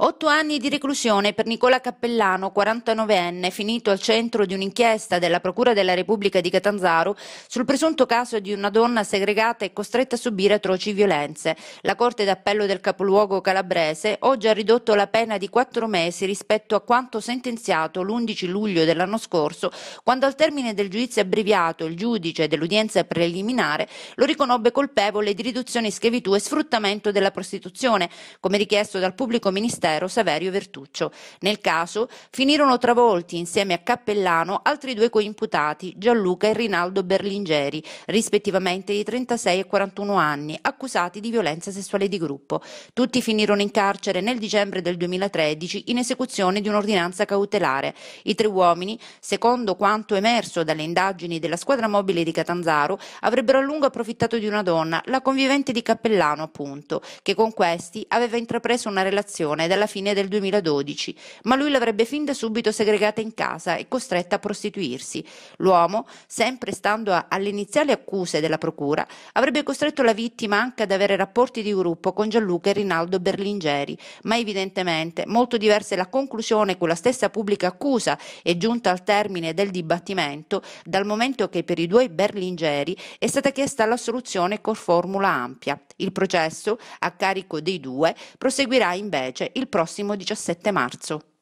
Otto anni di reclusione per Nicola Cappellano, 49enne, finito al centro di un'inchiesta della Procura della Repubblica di Catanzaro sul presunto caso di una donna segregata e costretta a subire atroci violenze. La Corte d'Appello del capoluogo calabrese oggi ha ridotto la pena di quattro mesi rispetto a quanto sentenziato l'11 luglio dell'anno scorso, quando al termine del giudizio abbreviato il giudice dell'udienza preliminare lo riconobbe colpevole di riduzione in schiavitù e sfruttamento della prostituzione, come richiesto dal pubblico ministero Altero, Saverio e Vertuccio. Nel caso finirono travolti insieme a Cappellano altri due coimputati, Gianluca e Rinaldo Berlingeri, rispettivamente di 36 e 41 anni, accusati di violenza sessuale di gruppo. Tutti finirono in carcere nel dicembre del 2013 in esecuzione di un'ordinanza cautelare. I tre uomini, secondo quanto emerso dalle indagini della squadra mobile di Catanzaro, avrebbero a lungo approfittato di una donna, la convivente di Cappellano appunto, che con questi aveva intrapreso una relazione dalla alla fine del 2012, ma lui l'avrebbe fin da subito segregata in casa e costretta a prostituirsi. L'uomo, sempre stando alle iniziali accuse della procura, avrebbe costretto la vittima anche ad avere rapporti di gruppo con Gianluca e Rinaldo Berlingeri, ma evidentemente molto diversa è la conclusione con la stessa pubblica accusa è giunta al termine del dibattimento, dal momento che per i due Berlingeri è stata chiesta l'assoluzione con formula ampia. Il processo, a carico dei due, proseguirà invece il prossimo 17 marzo.